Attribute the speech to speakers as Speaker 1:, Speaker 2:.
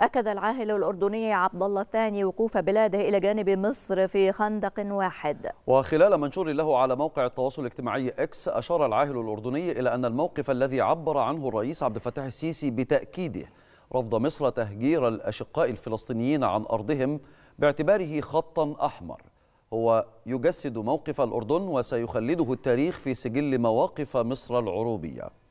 Speaker 1: أكد العاهل الأردني عبد الله الثاني وقوف بلاده إلى جانب مصر في خندق واحد
Speaker 2: وخلال منشور له على موقع التواصل الاجتماعي إكس أشار العاهل الأردني إلى أن الموقف الذي عبر عنه الرئيس عبد الفتاح السيسي بتأكيده رفض مصر تهجير الأشقاء الفلسطينيين عن أرضهم باعتباره خطا أحمر هو يجسد موقف الأردن وسيخلده التاريخ في سجل مواقف مصر العروبية